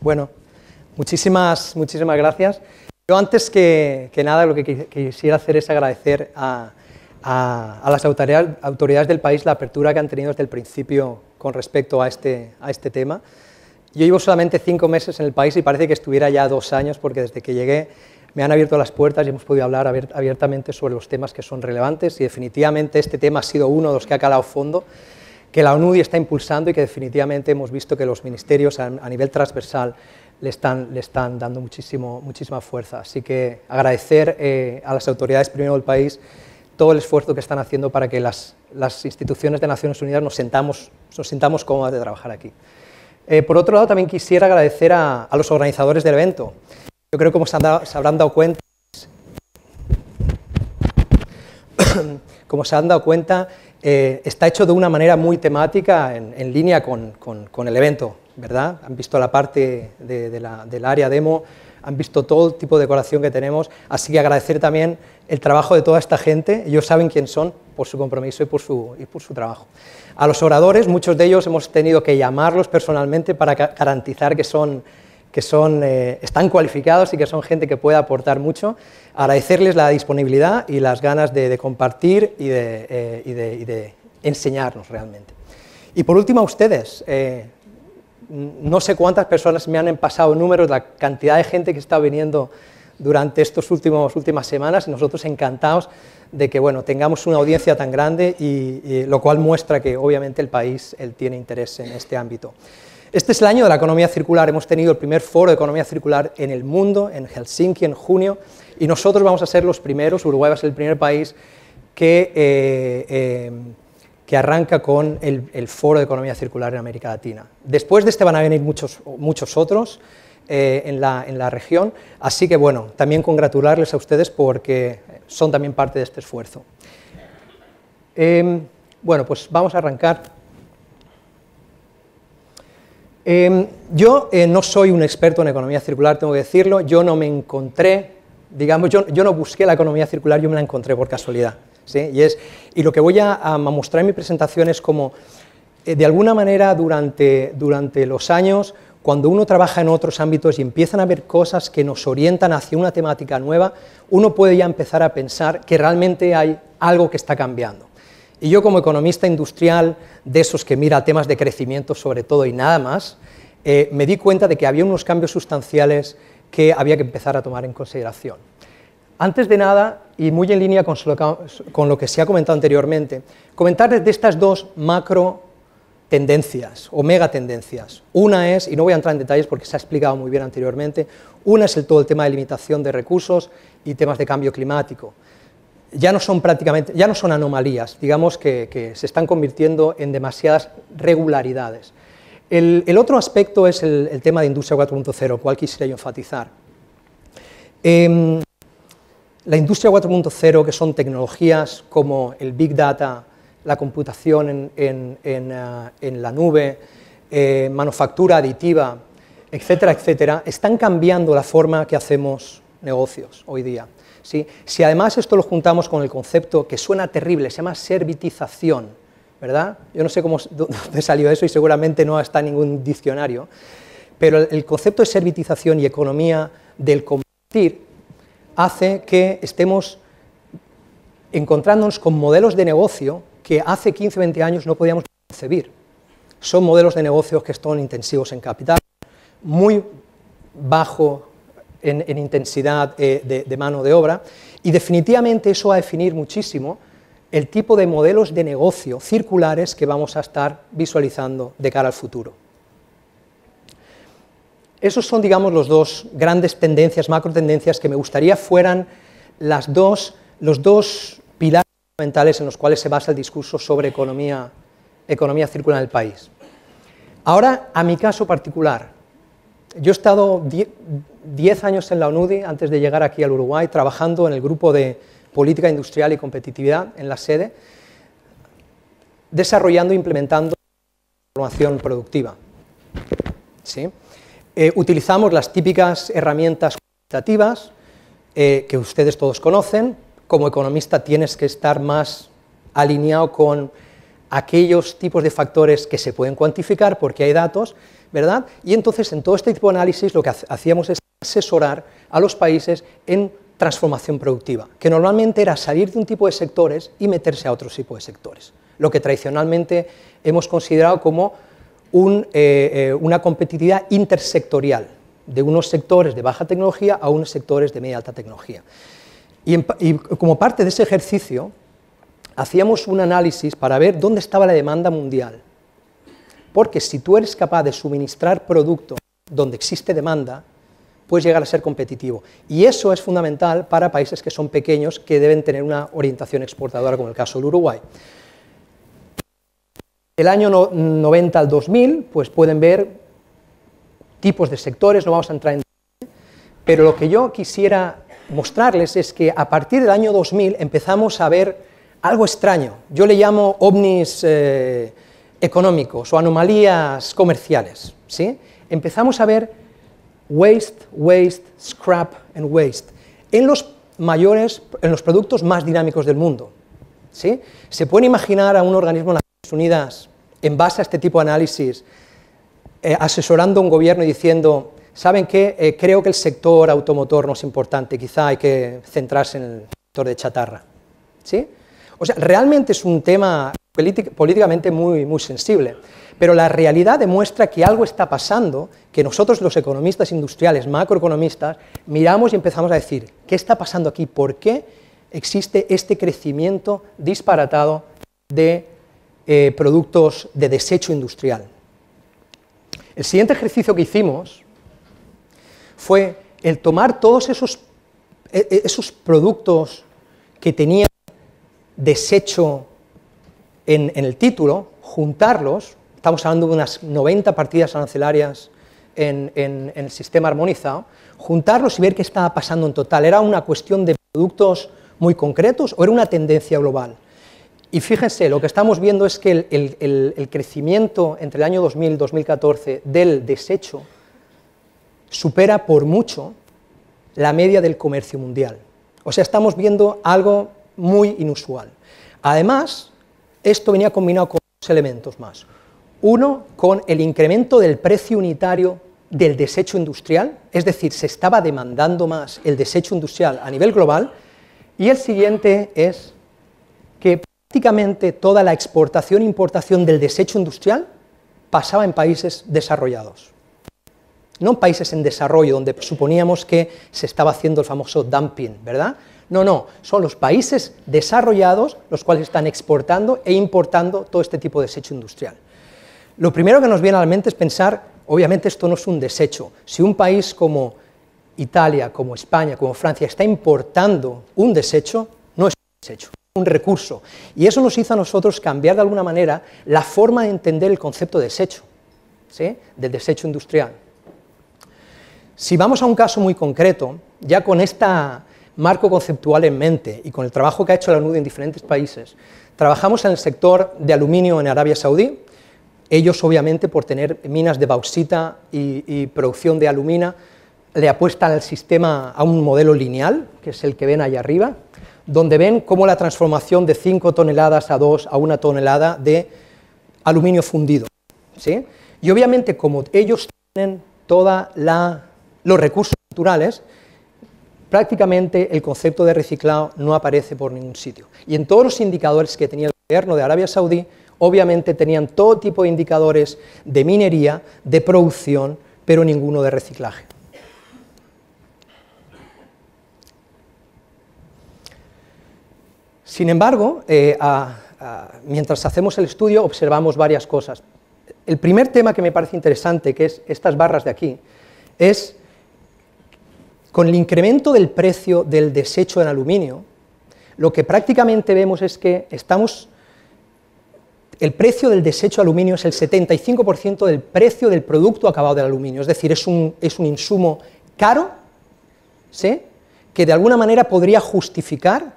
Bueno, muchísimas, muchísimas gracias. Yo antes que, nada lo que quisiera hacer es agradecer a, las autoridades, del país la apertura que han tenido desde el principio con respecto a este, a este tema. Yo llevo solamente cinco meses en el país y parece que estuviera ya dos años porque desde que llegué me han abierto las puertas y hemos podido hablar abiertamente sobre los temas que son relevantes y definitivamente este tema ha sido uno de los que ha calado fondo que la onu está impulsando y que definitivamente hemos visto que los ministerios a, nivel transversal le están, le están dando muchísimo, muchísima fuerza. Así que agradecer eh, a las autoridades primero del país todo el esfuerzo que están haciendo para que las, instituciones de Naciones Unidas nos sentamos, nos sintamos cómodas de trabajar aquí. Eh, por otro lado, también quisiera agradecer a, los organizadores del evento. Yo creo que como se, han habrán dado cuenta, como se han dado cuenta, eh, está hecho de una manera muy temática, en, línea con, el evento, ¿verdad? Han visto la parte de, del área demo, han visto todo el tipo de decoración que tenemos, así que agradecer también el trabajo de toda esta gente, ellos saben quién son por su compromiso y por y por su trabajo. A los oradores, muchos de ellos hemos tenido que llamarlos personalmente para garantizar que son que son, eh, están cualificados y que son gente que puede aportar mucho. Agradecerles la disponibilidad y las ganas de, compartir eh, y de, enseñarnos realmente. Y por último, a ustedes. Eh, no sé cuántas personas me han pasado números, la cantidad de gente que está viniendo durante estas últimas semanas y nosotros encantados de que bueno, tengamos una audiencia tan grande, y lo cual muestra que obviamente el país él tiene interés en este ámbito. Este es el año de la economía circular. Hemos tenido el primer foro de economía circular en el mundo, en Helsinki, en junio, y nosotros vamos a ser los primeros. Uruguay va a ser el primer país que, eh, eh, que arranca con el, foro de economía circular en América Latina. Después de este van a venir muchos, muchos otros. Eh, en, la, en la región. Así que bueno, también congratularles a ustedes porque son también parte de este esfuerzo. Em, bueno, pues vamos a arrancar Em, yo eh, no soy un experto en economía circular, tengo que decirlo, yo no me encontré, digamos, yo, no busqué la economía circular, yo me la encontré por casualidad. Y, es, y lo que voy a, mostrar en mi presentación es como, eh, de alguna manera, durante, durante los años, cuando uno trabaja en otros ámbitos y empiezan a ver cosas que nos orientan hacia una temática nueva, uno puede ya empezar a pensar que realmente hay algo que está cambiando. Y yo como economista industrial, de esos que mira temas de crecimiento sobre todo y nada más, eh, me di cuenta de que había unos cambios sustanciales que había que empezar a tomar en consideración. Antes de nada, y muy en línea con, lo que se ha comentado anteriormente, comentarles de estas dos macro tendencias o megatendencias. Una es, y no voy a entrar en detalles porque se ha explicado muy bien anteriormente, una es el, todo el tema de limitación de recursos y temas de cambio climático ya no son prácticamente, ya no son anomalías, digamos que, se están convirtiendo en demasiadas regularidades. El, otro aspecto es el, tema de Industria 4.0, cual quisiera yo enfatizar. Em, la Industria 4.0, que son tecnologías como el Big Data, la computación en, ah, la nube, eh, manufactura aditiva, etcétera, etcétera, están cambiando la forma que hacemos negocios hoy día. Si además esto lo juntamos con el concepto que suena terrible, se llama servitización, ¿verdad? Yo no sé cómo dónde salió eso y seguramente no está en ningún diccionario, pero el concepto de servitización y economía del compartir hace que estemos encontrándonos con modelos de negocio que hace 15 20 años no podíamos concebir. Son modelos de negocios que son intensivos en capital, muy bajo en, intensidad eh, de, mano de obra. Y definitivamente eso va a definir muchísimo el tipo de modelos de negocio circulares que vamos a estar visualizando de cara al futuro. Esos son, digamos, los dos grandes tendencias, macro tendencias que me gustaría fueran las dos, los dos pilares fundamentales en los cuales se basa el discurso sobre economía, economía circular en el país. Ahora, a mi caso particular, yo he estado 10 años en la UNUDI antes de llegar aquí al Uruguay, trabajando en el grupo de política industrial y competitividad en la sede, desarrollando e implementando formación productiva. Eh, utilizamos las típicas herramientas cuantitativas eh, que ustedes todos conocen. Como economista tienes que estar más alineado con aquellos tipos de factores que se pueden cuantificar porque hay datos, ¿verdad? Y entonces en todo este tipo de análisis lo que hacíamos es asesorar a los países en transformación productiva, que normalmente era salir de un tipo de sectores y meterse a otro tipo de sectores, lo que tradicionalmente hemos considerado como eh, eh, una competitividad intersectorial, de unos sectores de baja tecnología a unos sectores de media alta tecnología. y como parte de ese ejercicio, hacíamos un análisis para ver dónde estaba la demanda mundial. Porque si tú eres capaz de suministrar producto donde existe demanda, puedes llegar a ser competitivo. Y eso es fundamental para países que son pequeños, que deben tener una orientación exportadora, como el caso del Uruguay. El año 90 al 2000, pues pueden ver tipos de sectores, no vamos a entrar en... Pero lo que yo quisiera mostrarles es que a partir del año 2000 empezamos a ver algo extraño. Yo le llamo ovnis eh, económicos o anomalías comerciales. ¿sí? Empezamos a ver waste, waste, scrap and waste en los mayores, en los productos más dinámicos del mundo. ¿sí? Se puede imaginar a un organismo de las Naciones Unidas en base a este tipo de análisis eh, asesorando a un gobierno y diciendo, ¿saben qué? Eh, creo que el sector automotor no es importante, quizá hay que centrarse en el sector de chatarra. ¿Sí? O sea, realmente es un tema políticamente muy, muy sensible, pero la realidad demuestra que algo está pasando, que nosotros los economistas industriales, macroeconomistas, miramos y empezamos a decir, ¿qué está pasando aquí? ¿Por qué existe este crecimiento disparatado de eh, productos de desecho industrial? El siguiente ejercicio que hicimos fue el tomar todos esos, e-, e-, esos productos que tenían desecho en, el título, juntarlos, estamos hablando de unas 90 partidas arancelarias en, el sistema armonizado, juntarlos y ver qué estaba pasando en total. ¿Era una cuestión de productos muy concretos o era una tendencia global? Y fíjense, lo que estamos viendo es que el, el crecimiento entre el año 2000 y 2014 del desecho supera por mucho la media del comercio mundial. O sea, estamos viendo algo muy inusual. Además, esto venía combinado con dos elementos más. Uno, con el incremento del precio unitario del desecho industrial, es decir, se estaba demandando más el desecho industrial a nivel global, y el siguiente es que prácticamente toda la exportación e importación del desecho industrial pasaba en países desarrollados no en países en desarrollo donde suponíamos que se estaba haciendo el famoso dumping, ¿verdad? No, no, son los países desarrollados los cuales están exportando e importando todo este tipo de desecho industrial. Lo primero que nos viene a la mente es pensar, obviamente esto no es un desecho. Si un país como Italia, como España, como Francia está importando un desecho, no es un desecho, es un recurso. Y eso nos hizo a nosotros cambiar de alguna manera la forma de entender el concepto de desecho, del desecho industrial. Si vamos a un caso muy concreto, ya con este marco conceptual en mente y con el trabajo que ha hecho la NUD e en diferentes países, trabajamos en el sector de aluminio en Arabia Saudí, ellos obviamente por tener minas de bauxita y, producción de alumina, le apuestan al sistema a un modelo lineal, que es el que ven allá arriba, donde ven cómo la transformación de 5 toneladas a 2 a 1 tonelada de aluminio fundido. ¿sí? Y obviamente como ellos tienen toda la los recursos naturales, prácticamente el concepto de reciclado no aparece por ningún sitio. Y en todos los indicadores que tenía el gobierno de Arabia Saudí, obviamente tenían todo tipo de indicadores de minería, de producción, pero ninguno de reciclaje. Sin embargo, eh, mientras hacemos el estudio observamos varias cosas. El primer tema que me parece interesante, que es estas barras de aquí, es con el incremento del precio del desecho en aluminio, lo que prácticamente vemos es que estamos el precio del desecho de aluminio es el 75% del precio del producto acabado del aluminio, es decir, es un, insumo caro ¿sí? que de alguna manera podría justificar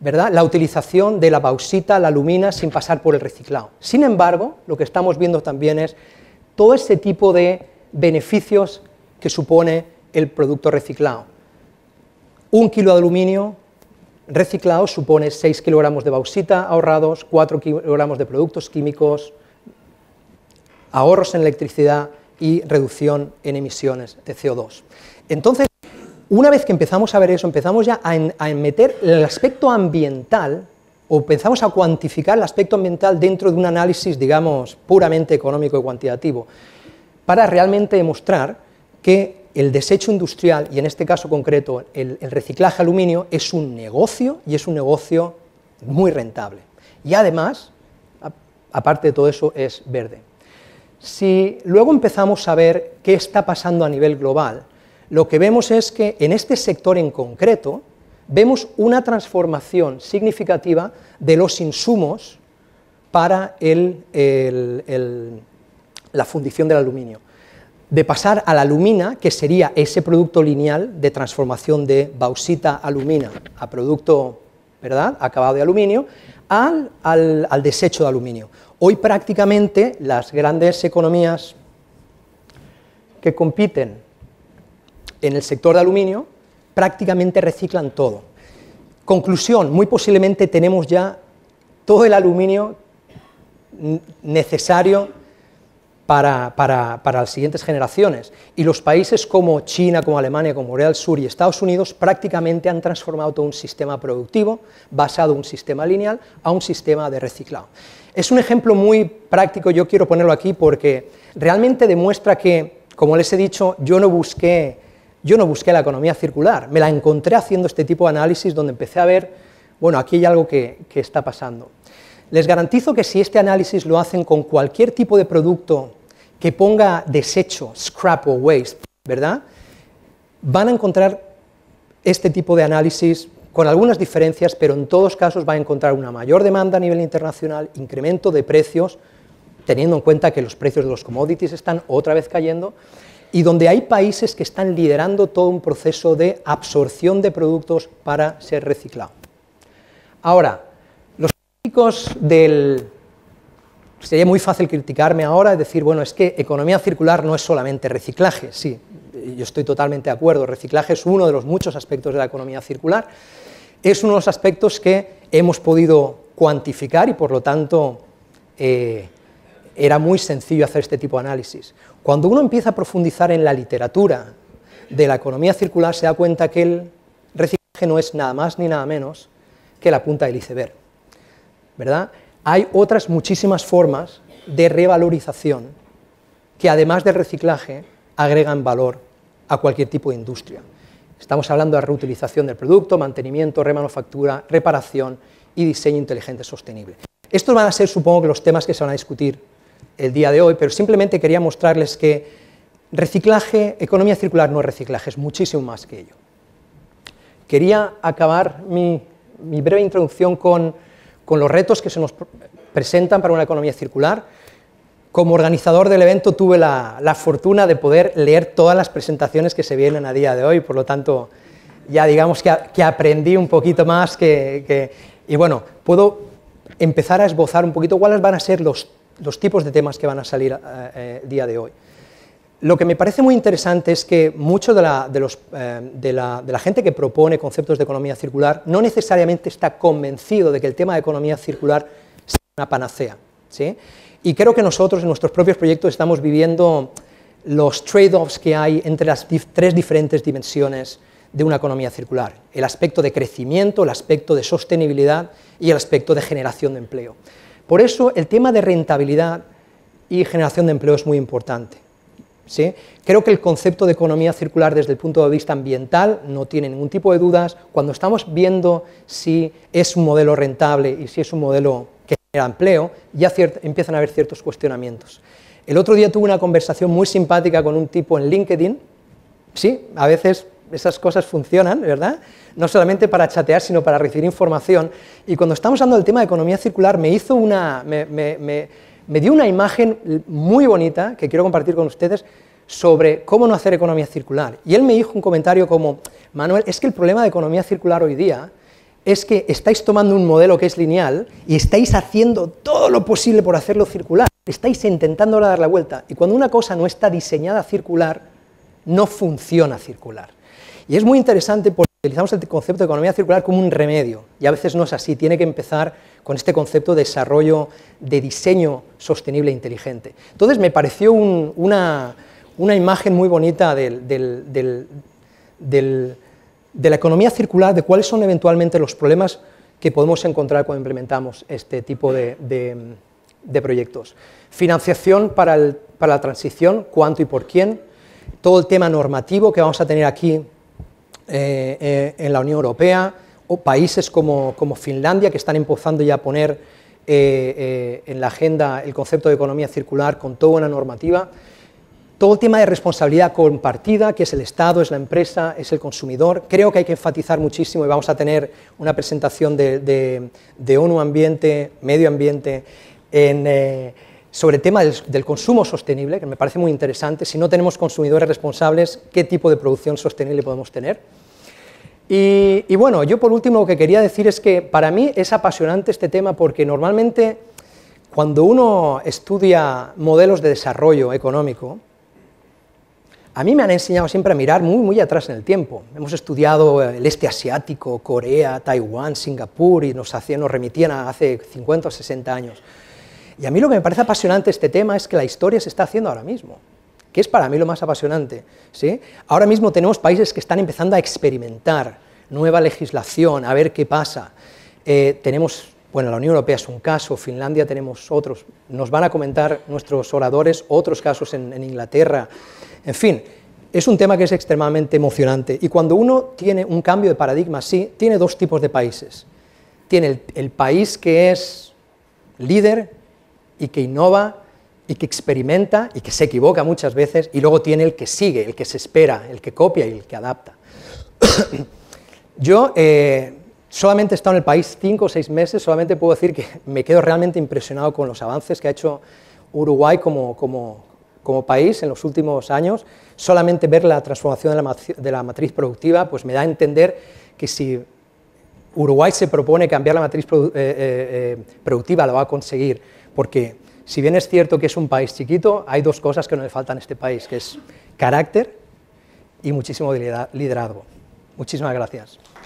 ¿verdad? la utilización de la bauxita, la alumina, sin pasar por el reciclado. Sin embargo, lo que estamos viendo también es todo ese tipo de beneficios que supone el producto reciclado. Un kilo de aluminio reciclado supone 6 kilogramos de bauxita ahorrados, 4 kilogramos de productos químicos, ahorros en electricidad y reducción en emisiones de CO2. Entonces, una vez que empezamos a ver eso, empezamos ya a, a meter el aspecto ambiental o empezamos a cuantificar el aspecto ambiental dentro de un análisis, digamos, puramente económico y cuantitativo, para realmente demostrar que el desecho industrial, y en este caso concreto el, reciclaje reciclaje aluminio, es un negocio y es un negocio muy rentable. Y además, aparte de todo eso, es verde. Si luego empezamos a ver qué está pasando a nivel global, lo que vemos es que en este sector en concreto vemos una transformación significativa de los insumos para la fundición del aluminio de pasar a la alumina, que sería ese producto lineal de transformación de bauxita-alumina a producto ¿verdad? acabado de aluminio, al, al, al, desecho de aluminio. Hoy prácticamente las grandes economías que compiten en el sector de aluminio prácticamente reciclan todo. Conclusión, muy posiblemente tenemos ya todo el aluminio necesario para, para, para, las siguientes generaciones. Y los países como China, como Alemania, como Corea del Sur y Estados Unidos prácticamente han transformado todo un sistema productivo basado en un sistema lineal a un sistema de reciclado. Es un ejemplo muy práctico, yo quiero ponerlo aquí porque realmente demuestra que, como les he dicho, yo no busqué, yo no busqué la economía circular, me la encontré haciendo este tipo de análisis donde empecé a ver, bueno, aquí hay algo que, que está pasando. Les garantizo que si este análisis lo hacen con cualquier tipo de producto que ponga desecho, scrap o waste, ¿verdad? Van a encontrar este tipo de análisis con algunas diferencias, pero en todos casos va a encontrar una mayor demanda a nivel internacional, incremento de precios, teniendo en cuenta que los precios de los commodities están otra vez cayendo, y donde hay países que están liderando todo un proceso de absorción de productos para ser reciclado. Ahora, los políticos del sería muy fácil criticarme ahora y decir, bueno, es que economía circular no es solamente reciclaje, sí, yo estoy totalmente de acuerdo, reciclaje es uno de los muchos aspectos de la economía circular, es uno de los aspectos que hemos podido cuantificar y por lo tanto eh, era muy sencillo hacer este tipo de análisis. Cuando uno empieza a profundizar en la literatura de la economía circular se da cuenta que el reciclaje no es nada más ni nada menos que la punta del iceberg, ¿verdad?, hay otras muchísimas formas de revalorización que además del reciclaje agregan valor a cualquier tipo de industria. Estamos hablando de reutilización del producto, mantenimiento, remanufactura, reparación y diseño inteligente sostenible. Estos van a ser, supongo, los temas que se van a discutir el día de hoy, pero simplemente quería mostrarles que reciclaje, economía circular no es reciclaje, es muchísimo más que ello. Quería acabar mi breve introducción con con los retos que se nos presentan para una economía circular. Como organizador del evento tuve la, fortuna de poder leer todas las presentaciones que se vienen a día de hoy, por lo tanto ya digamos que, aprendí un poquito más que, y bueno, puedo empezar a esbozar un poquito cuáles van a ser los, tipos de temas que van a salir a eh, eh, día de hoy. Lo que me parece muy interesante es que mucho eh, de la, gente que propone conceptos de economía circular no necesariamente está convencido de que el tema de economía circular sea una panacea. Y creo que nosotros en nuestros propios proyectos estamos viviendo los trade-offs que hay entre las tres diferentes dimensiones de una economía circular. El aspecto de crecimiento, el aspecto de sostenibilidad y el aspecto de generación de empleo. Por eso el tema de rentabilidad y generación de empleo es muy importante. Creo que el concepto de economía circular desde el punto de vista ambiental no tiene ningún tipo de dudas. Cuando estamos viendo si es un modelo rentable y si es un modelo que genera empleo, ya empiezan a haber ciertos cuestionamientos. El otro día tuve una conversación muy simpática con un tipo en LinkedIn. Sí, a veces esas cosas funcionan, ¿verdad? No solamente para chatear, sino para recibir información. Y cuando estamos hablando del tema de economía circular, me hizo una... me, me dio una imagen muy bonita que quiero compartir con ustedes sobre cómo no hacer economía circular. Y él me dijo un comentario como, Manuel, es que el problema de economía circular hoy día es que estáis tomando un modelo que es lineal y estáis haciendo todo lo posible por hacerlo circular, estáis intentando dar la vuelta. Y cuando una cosa no está diseñada circular, no funciona circular. Y es muy interesante porque utilizamos el concepto de economía circular como un remedio, y a veces no es así, tiene que empezar con este concepto de desarrollo, de diseño sostenible e inteligente. Entonces me pareció una, imagen muy bonita de la economía circular, de cuáles son eventualmente los problemas que podemos encontrar cuando implementamos este tipo de, proyectos. Financiación para, la transición, cuánto y por quién, todo el tema normativo que vamos a tener aquí eh, eh, en la Unión Europea, o países como, Finlandia, que están empezando ya a poner eh, en la agenda el concepto de economía circular con toda una normativa. Todo el tema de responsabilidad compartida, que es el Estado, es la empresa, es el consumidor, creo que hay que enfatizar muchísimo y vamos a tener una presentación de, ONU Ambiente, Medio Ambiente, sobre el tema del, consumo sostenible, que me parece muy interesante. Si no tenemos consumidores responsables, ¿qué tipo de producción sostenible podemos tener? Y, bueno, yo por último lo que quería decir es que para mí es apasionante este tema porque normalmente cuando uno estudia modelos de desarrollo económico, a mí me han enseñado siempre a mirar muy, muy atrás en el tiempo. Hemos estudiado el este asiático, Corea, Taiwán, Singapur y nos, hacían, nos remitían a hace 50 o 60 años. Y a mí lo que me parece apasionante este tema es que la historia se está haciendo ahora mismo que es para mí lo más apasionante. ¿sí? Ahora mismo tenemos países que están empezando a experimentar nueva legislación, a ver qué pasa. Eh, tenemos, bueno, la Unión Europea es un caso, Finlandia tenemos otros, nos van a comentar nuestros oradores otros casos en, Inglaterra, en fin. Es un tema que es extremadamente emocionante y cuando uno tiene un cambio de paradigma así, tiene dos tipos de países. Tiene el, el país que es líder y que innova y que experimenta y que se equivoca muchas veces y luego tiene el que sigue, el que se espera, el que copia y el que adapta. Yo eh, solamente he estado en el país cinco o seis meses, solamente puedo decir que me quedo realmente impresionado con los avances que ha hecho Uruguay como, como, como país en los últimos años. Solamente ver la transformación de la, de la matriz productiva pues me da a entender que si Uruguay se propone cambiar la matriz eh, eh, productiva, lo va a conseguir, porque si bien es cierto que es un país chiquito, hay dos cosas que no le faltan a este país, que es carácter y muchísimo liderazgo. Muchísimas gracias.